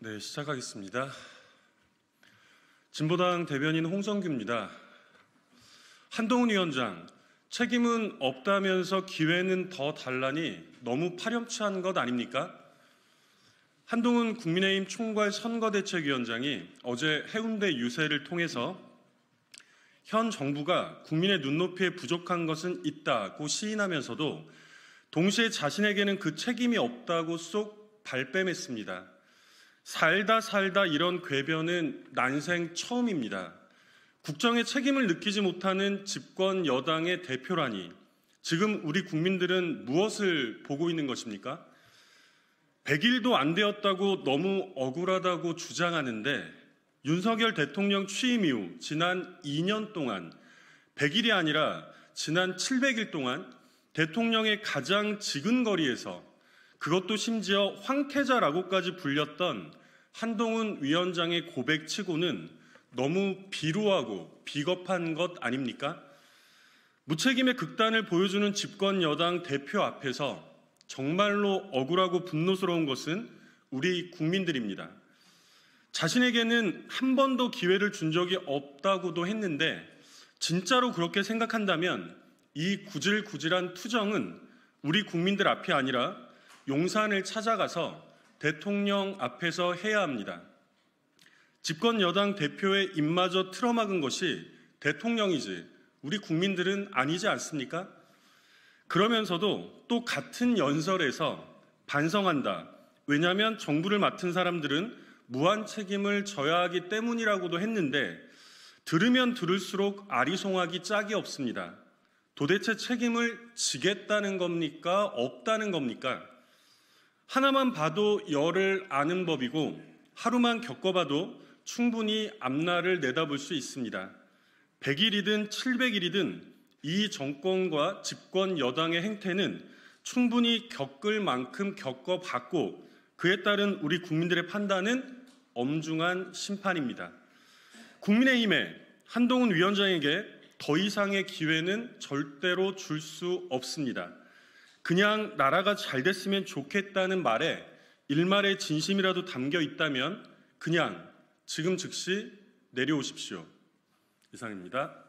네, 시작하겠습니다. 진보당 대변인 홍성규입니다. 한동훈 위원장, 책임은 없다면서 기회는 더 달라니 너무 파렴치한 것 아닙니까? 한동훈 국민의힘 총괄 선거대책위원장이 어제 해운대 유세를 통해서 현 정부가 국민의 눈높이에 부족한 것은 있다고 시인하면서도 동시에 자신에게는 그 책임이 없다고 쏙 발뺌했습니다. 살다 살다 이런 궤변은 난생 처음입니다. 국정의 책임을 느끼지 못하는 집권 여당의 대표라니 지금 우리 국민들은 무엇을 보고 있는 것입니까? 100일도 안 되었다고 너무 억울하다고 주장하는데 윤석열 대통령 취임 이후 지난 2년 동안 100일이 아니라 지난 700일 동안 대통령의 가장 지근 거리에서 그것도 심지어 황태자라고까지 불렸던 한동훈 위원장의 고백치고는 너무 비루하고 비겁한 것 아닙니까? 무책임의 극단을 보여주는 집권 여당 대표 앞에서 정말로 억울하고 분노스러운 것은 우리 국민들입니다. 자신에게는 한 번도 기회를 준 적이 없다고도 했는데 진짜로 그렇게 생각한다면 이 구질구질한 투정은 우리 국민들 앞이 아니라 용산을 찾아가서 대통령 앞에서 해야 합니다. 집권 여당 대표의 입마저 틀어막은 것이 대통령이지 우리 국민들은 아니지 않습니까? 그러면서도 또 같은 연설에서 반성한다. 왜냐하면 정부를 맡은 사람들은 무한 책임을 져야 하기 때문이라고도 했는데 들으면 들을수록 아리송하기 짝이 없습니다. 도대체 책임을 지겠다는 겁니까? 없다는 겁니까? 하나만 봐도 열을 아는 법이고 하루만 겪어봐도 충분히 앞날을 내다볼 수 있습니다. 100일이든 700일이든 이 정권과 집권 여당의 행태는 충분히 겪을 만큼 겪어봤고 그에 따른 우리 국민들의 판단은 엄중한 심판입니다. 국민의힘에 한동훈 위원장에게 더 이상의 기회는 절대로 줄 수 없습니다. 그냥 나라가 잘 됐으면 좋겠다는 말에 일말의 진심이라도 담겨 있다면 그냥 지금 즉시 내려오십시오. 이상입니다.